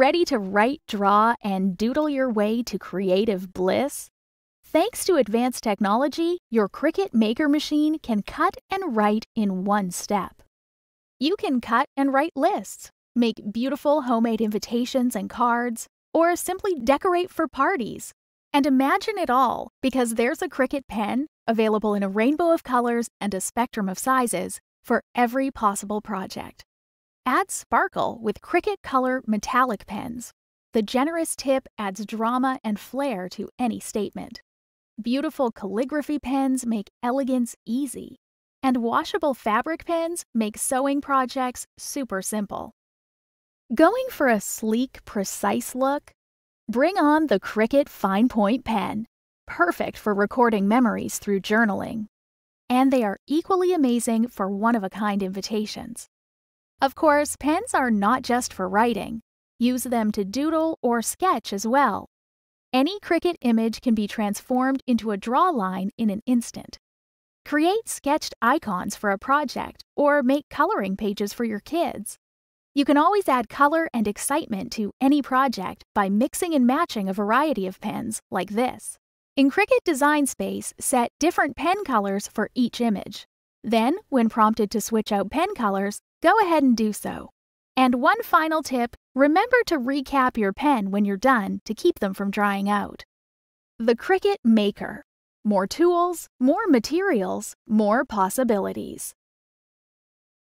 Ready to write, draw, and doodle your way to creative bliss? Thanks to advanced technology, your Cricut Maker machine can cut and write in one step. You can cut and write lists, make beautiful homemade invitations and cards, or simply decorate for parties. And imagine it all because there's a Cricut pen available in a rainbow of colors and a spectrum of sizes for every possible project. Add sparkle with Cricut Color Metallic Pens. The generous tip adds drama and flair to any statement. Beautiful calligraphy pens make elegance easy. And washable fabric pens make sewing projects super simple. Going for a sleek, precise look? Bring on the Cricut Fine Point Pen, perfect for recording memories through journaling. And they are equally amazing for one of a kind invitations. Of course, pens are not just for writing. Use them to doodle or sketch as well. Any Cricut image can be transformed into a draw line in an instant. Create sketched icons for a project or make coloring pages for your kids. You can always add color and excitement to any project by mixing and matching a variety of pens like this. In Cricut Design Space, set different pen colors for each image. Then, when prompted to switch out pen colors, go ahead and do so. And one final tip, remember to recap your pen when you're done to keep them from drying out. The Cricut Maker. More tools, more materials, more possibilities.